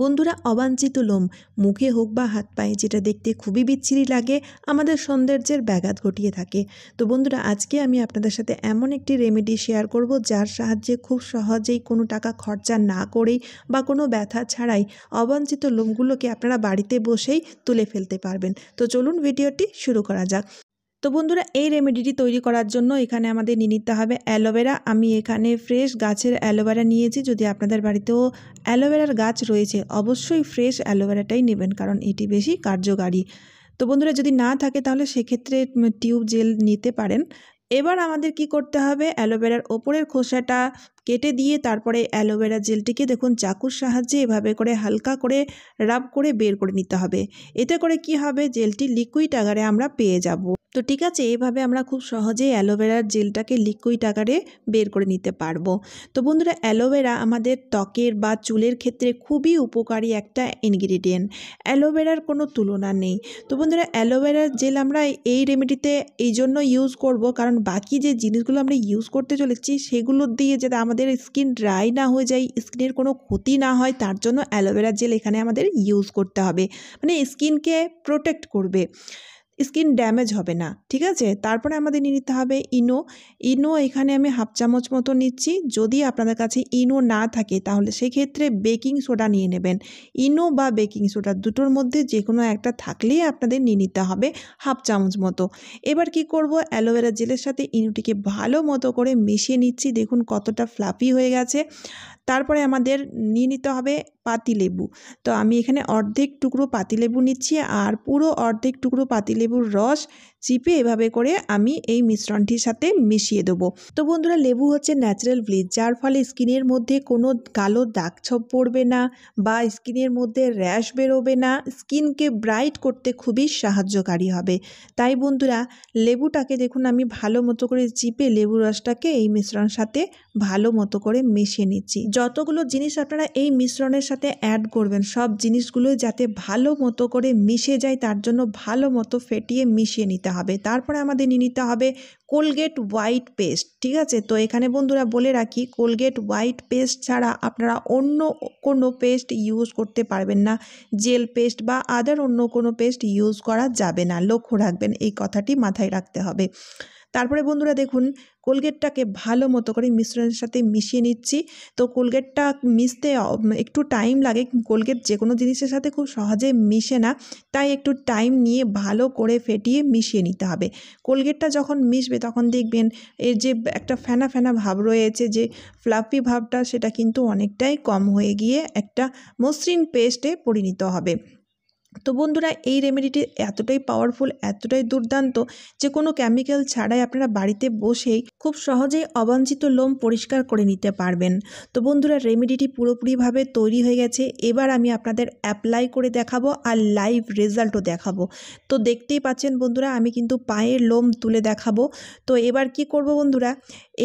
বন্ধুরা অবাঞ্ছিত লোম মুখে হোক বা হাত পায়ে যেটা দেখতে খুবই বিচ্ছিরি লাগে আমাদের সৌন্দর্যের ব্যাঘাত ঘটিয়ে থাকে তো বন্ধুরা আজকে আমি আপনাদের সাথে এমন একটি রেমেডি শেয়ার করব যার সাহায্যে খুব সহজেই কোনো টাকা খরচা না করেই বা কোনো ব্যথা ছাড়াই অবাঞ্ছিত লোমগুলোকে আপনারা বাড়িতে বসেই তুলে ফেলতে পারবেন তো চলুন ভিডিওটি শুরু করা যাক তো বন্ধুরা এই রেমেডিটি তৈরি করার জন্য এখানে আমাদের নিয়ে নিতে হবে অ্যালোভেরা আমি এখানে ফ্রেশ গাছের অ্যালোভেরা নিয়েছি যদি আপনাদের বাড়িতেও অ্যালোভেরার গাছ রয়েছে অবশ্যই ফ্রেশ অ্যালোভেরাটাই নেবেন কারণ এটি বেশি কার্যকারী তো বন্ধুরা যদি না থাকে তাহলে সেক্ষেত্রে টিউব জেল নিতে পারেন এবার আমাদের কি করতে হবে অ্যালোভেরার ওপরের খোসাটা কেটে দিয়ে তারপরে অ্যালোভেরা জেলটিকে দেখুন চাকুর সাহায্যে এভাবে করে হালকা করে রাব করে বের করে নিতে হবে এতে করে কি হবে জেলটি লিকুইড আকারে আমরা পেয়ে যাব তো ঠিক আছে এভাবে আমরা খুব সহজেই অ্যালোভেরার জেলটাকে লিকুইড আকারে বের করে নিতে পারবো তো বন্ধুরা অ্যালোভেরা আমাদের ত্বকের বা চুলের ক্ষেত্রে খুবই উপকারী একটা ইনগ্রিডিয়েন্ট অ্যালোভেরার কোনো তুলনা নেই তো বন্ধুরা অ্যালোভেরার জেল আমরা এই রেমেডিতে এই জন্য ইউজ করব কারণ বাকি যে জিনিসগুলো আমরা ইউজ করতে চলেছি সেগুলো দিয়ে যাতে আমাদের স্কিন ড্রাই না হয়ে যায় স্কিনের কোনো ক্ষতি না হয় তার জন্য অ্যালোভেরার জেল এখানে আমাদের ইউজ করতে হবে মানে স্কিনকে প্রোটেক্ট করবে স্কিন ড্যামেজ হবে না ঠিক আছে তারপরে আমাদের নিয়ে নিতে হবে ইনো ইনো এখানে আমি হাফ চামচ মতো নিচ্ছি যদি আপনাদের কাছে ইনো না থাকে তাহলে সেক্ষেত্রে বেকিং সোডা নিয়ে নেবেন ইনো বা বেকিং সোডা দুটোর মধ্যে যে কোনো একটা থাকলেই আপনাদের নিয়ে নিতে হবে হাফ চামচ মতো এবার কি করব অ্যালোভেরা জেলের সাথে ইনোটিকে ভালো মতো করে মিশিয়ে নিচ্ছি দেখুন কতটা ফ্লাফি হয়ে গেছে তারপরে আমাদের নিয়ে নিতে হবে পাতিলেবু তো আমি এখানে অর্ধেক টুকরো পাতিলেবু নিচ্ছি আর পুরো অর্ধেক টুকরো পাতিলেবুর রস চিপে এভাবে করে আমি এই মিশ্রণটির সাথে মিশিয়ে দেবো তো বন্ধুরা লেবু হচ্ছে ন্যাচারাল ব্লিচ যার ফলে স্কিনের মধ্যে কোনো কালো দাগছপ পড়বে না বা স্কিনের মধ্যে র্যাশ বেরোবে না স্কিনকে ব্রাইট করতে খুবই সাহায্যকারী হবে তাই বন্ধুরা লেবুটাকে দেখুন আমি ভালো মতো করে চিপে লেবু রসটাকে এই মিশ্রণ সাথে ভালো মতো করে মিশিয়ে নিচ্ছি যতগুলো জিনিস আপনারা এই মিশ্রণের সাথে অ্যাড করবেন সব জিনিসগুলো যাতে ভালো মতো করে মিশে যায় তার জন্য ভালো মতো ফেটিয়ে মিশিয়ে নিতে হবে তারপরে আমাদের নিয়ে নিতে হবে কোলগেট হোয়াইট পেস্ট ঠিক আছে তো এখানে বন্ধুরা বলে রাখি কোলগেট হোয়াইট পেস্ট ছাড়া আপনারা অন্য কোনো পেস্ট ইউজ করতে পারবেন না জেল পেস্ট বা আদার অন্য কোনো পেস্ট ইউজ করা যাবে না লক্ষ্য রাখবেন এই কথাটি মাথায় রাখতে হবে তারপরে বন্ধুরা দেখুন কোলগেটটাকে ভালো মতো করে মিশ্রণের সাথে মিশিয়ে নিচ্ছি তো কোলগেটটা মিশতে একটু টাইম লাগে কোলগেট যে কোনো জিনিসের সাথে খুব সহজে মিশে না তাই একটু টাইম নিয়ে ভালো করে ফেটিয়ে মিশিয়ে নিতে হবে কোলগেটটা যখন মিশবে তখন দেখবেন এর যে একটা ফেনা ফেনা ভাব রয়েছে যে ফ্লাফি ভাবটা সেটা কিন্তু অনেকটাই কম হয়ে গিয়ে একটা মসৃণ পেস্টে পরিণত হবে তো বন্ধুরা এই রেমেডিটি এতটাই পাওয়ারফুল এতটাই দুর্দান্ত যে কোনো কেমিক্যাল ছাড়াই আপনারা বাড়িতে বসেই খুব সহজেই অবাঞ্ছিত লোম পরিষ্কার করে নিতে পারবেন তো বন্ধুরা রেমেডিটি পুরোপুরিভাবে তৈরি হয়ে গেছে এবার আমি আপনাদের অ্যাপ্লাই করে দেখাবো আর লাইভ রেজাল্টও দেখাবো তো দেখতেই পাচ্ছেন বন্ধুরা আমি কিন্তু পায়ের লোম তুলে দেখাবো তো এবার কি করব বন্ধুরা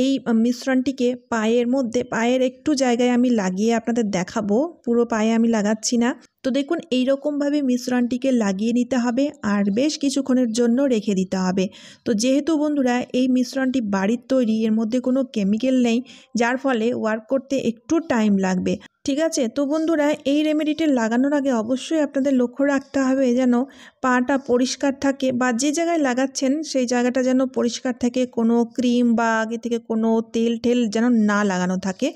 এই মিশ্রণটিকে পায়ের মধ্যে পায়ের একটু জায়গায় আমি লাগিয়ে আপনাদের দেখাবো পুরো পায়ে আমি লাগাচ্ছি না তো দেখুন এইরকমভাবে মিশ্রণটিকে লাগিয়ে নিতে হবে আর বেশ কিছুক্ষণের জন্য রেখে দিতে হবে তো যেহেতু বন্ধুরা এই মিশ্রণটি বাড়ির তৈরি এর মধ্যে কোনো কেমিক্যাল নেই যার ফলে ওয়ার্ক করতে একটু টাইম লাগবে ঠিক আছে তো বন্ধুরা এই রেমেডিটি লাগানোর আগে অবশ্যই আপনাদের লক্ষ্য রাখতে হবে যেন পাটা পরিষ্কার থাকে বা যে জায়গায় লাগাচ্ছেন সেই জায়গাটা যেন পরিষ্কার থাকে কোনো ক্রিম বা আগে থেকে কোনো তেল টেল যেন না লাগানো থাকে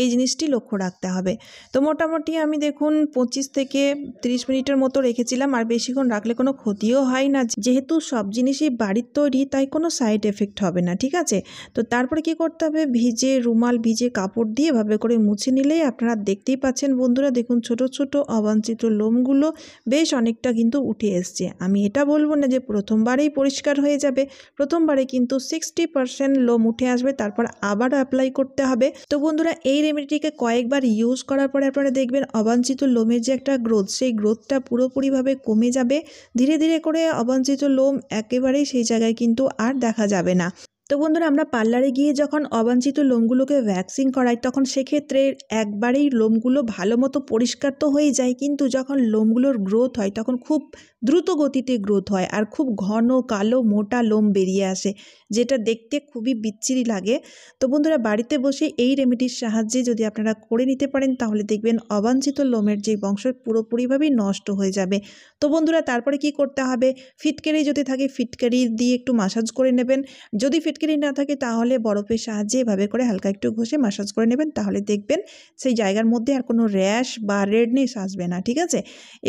এই জিনিসটি লক্ষ্য রাখতে হবে তো মোটামুটি আমি দেখুন পঁচিশ থেকে 30 মিনিটের মতো রেখেছিলাম আর বেশিক্ষণ রাখলে কোনো ক্ষতিও হয় না যেহেতু সব জিনিসই বাড়ির তৈরি তাই কোনো সাইড এফেক্ট হবে না ঠিক আছে তো তারপরে কি করতে হবে ভিজে রুমাল ভিজে কাপড় দিয়ে ভাবে করে মুছে নিলেই আপনারা দেখতেই পাচ্ছেন বন্ধুরা দেখুন ছোট ছোট অবাঞ্চিত লোমগুলো বেশ অনেকটা কিন্তু উঠে এসছে আমি এটা বলবো না যে প্রথমবারেই পরিষ্কার হয়ে যাবে প্রথমবারে কিন্তু সিক্সটি পারসেন্ট লোম উঠে আসবে তারপর আবার অ্যাপ্লাই করতে হবে তো বন্ধুরা এই রেমেডিটিকে কয়েকবার ইউজ করার পরে আপনারা দেখবেন অবাঞ্চিত লোমের যে একটা গ্রোথ সেই গ্রোথটা পুরোপুরিভাবে কমে যাবে ধীরে ধীরে করে অবাঞ্চিত লোম একেবারেই সেই জায়গায় কিন্তু আর দেখা যাবে না তো বন্ধুরা আমরা পার্লারে গিয়ে যখন অবাঞ্ছিত লোমগুলোকে ভ্যাকসিন করাই তখন সেক্ষেত্রে একবারেই লোমগুলো ভালো মতো পরিষ্কার তো হয়ে যায় কিন্তু যখন লোমগুলোর গ্রোথ হয় তখন খুব দ্রুত গতিতে গ্রোথ হয় আর খুব ঘন কালো মোটা লোম বেরিয়ে আসে যেটা দেখতে খুবই বিচ্ছিরি লাগে তো বন্ধুরা বাড়িতে বসে এই রেমেডির সাহায্যে যদি আপনারা করে নিতে পারেন তাহলে দেখবেন অবাঞ্ছিত লোমের যে বংশ পুরোপুরিভাবেই নষ্ট হয়ে যাবে তো বন্ধুরা তারপরে কি করতে হবে ফিটকারি যদি থাকে ফিটকারি দিয়ে একটু মাসাজ করে নেবেন যদি ফিটকারি পাটকেলি না থাকে তাহলে বরফের সাহায্যে এভাবে করে হালকা একটু ঘষে মাসাজ করে নেবেন তাহলে দেখবেন সেই জায়গার মধ্যে আর কোনো র্যাশ বা রেডনেস আসবে না ঠিক আছে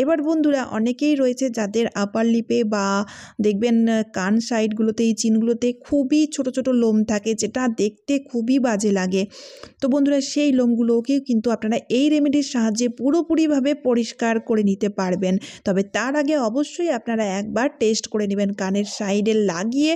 এবার বন্ধুরা অনেকেই রয়েছে যাদের আপার লিপে বা দেখবেন কান সাইডগুলোতে এই চিনগুলোতে খুবই ছোট ছোট লোম থাকে যেটা দেখতে খুবই বাজে লাগে তো বন্ধুরা সেই লোমগুলোকেও কিন্তু আপনারা এই রেমেডির সাহায্যে পুরোপুরিভাবে পরিষ্কার করে নিতে পারবেন তবে তার আগে অবশ্যই আপনারা একবার টেস্ট করে নেবেন কানের সাইডে লাগিয়ে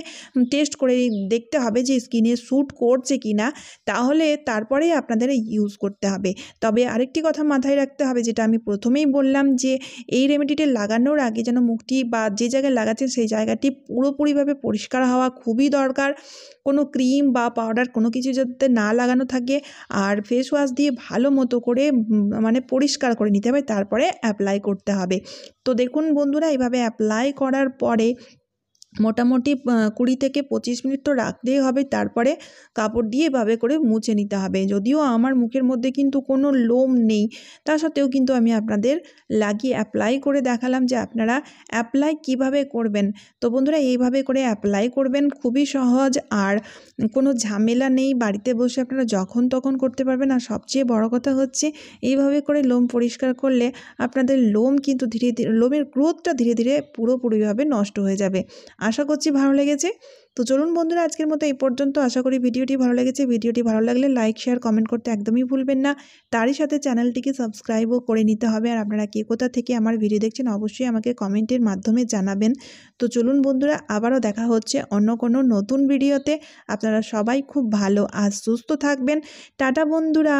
টেস্ট করে দেখ দেখতে হবে যে স্কিনে স্যুট করছে কি না তাহলে তারপরে আপনাদের ইউজ করতে হবে তবে আরেকটি কথা মাথায় রাখতে হবে যেটা আমি প্রথমেই বললাম যে এই রেমেডিটি লাগানোর আগে যেন মুখটি বা যে জায়গায় লাগাচ্ছেন সেই জায়গাটি পুরোপুরিভাবে পরিষ্কার হওয়া খুবই দরকার কোনো ক্রিম বা পাউডার কোনো কিছু যাতে না লাগানো থাকে আর ফেস ওয়াশ দিয়ে ভালো মতো করে মানে পরিষ্কার করে নিতে হবে তারপরে অ্যাপ্লাই করতে হবে তো দেখুন বন্ধুরা এইভাবে অ্যাপ্লাই করার পরে মোটামুটি কুড়ি থেকে পঁচিশ মিনিট তো রাখতেই হবে তারপরে কাপড় দিয়ে এভাবে করে মুছে নিতে হবে যদিও আমার মুখের মধ্যে কিন্তু কোনো লোম নেই তা সত্ত্বেও কিন্তু আমি আপনাদের লাগিয়ে অ্যাপ্লাই করে দেখালাম যে আপনারা অ্যাপ্লাই কিভাবে করবেন তো বন্ধুরা এইভাবে করে অ্যাপ্লাই করবেন খুবই সহজ আর কোনো ঝামেলা নেই বাড়িতে বসে আপনারা যখন তখন করতে পারবেন আর সবচেয়ে বড় কথা হচ্ছে এইভাবে করে লোম পরিষ্কার করলে আপনাদের লোম কিন্তু ধীরে ধীরে লোমের গ্রোথটা ধীরে ধীরে পুরোপুরিভাবে নষ্ট হয়ে যাবে আশা করছি ভালো লেগেছে তো চলুন বন্ধুরা আজকের মতো এই পর্যন্ত আশা করি ভিডিওটি ভালো লেগেছে ভিডিওটি ভালো লাগলে লাইক শেয়ার কমেন্ট করতে একদমই ভুলবেন না তারই সাথে চ্যানেলটিকে সাবস্ক্রাইবও করে নিতে হবে আর আপনারা কে কোথা থেকে আমার ভিডিও দেখছেন অবশ্যই আমাকে কমেন্টের মাধ্যমে জানাবেন তো চলুন বন্ধুরা আবারও দেখা হচ্ছে অন্য কোনো নতুন ভিডিওতে আপনারা সবাই খুব ভালো আর সুস্থ থাকবেন টাটা বন্ধুরা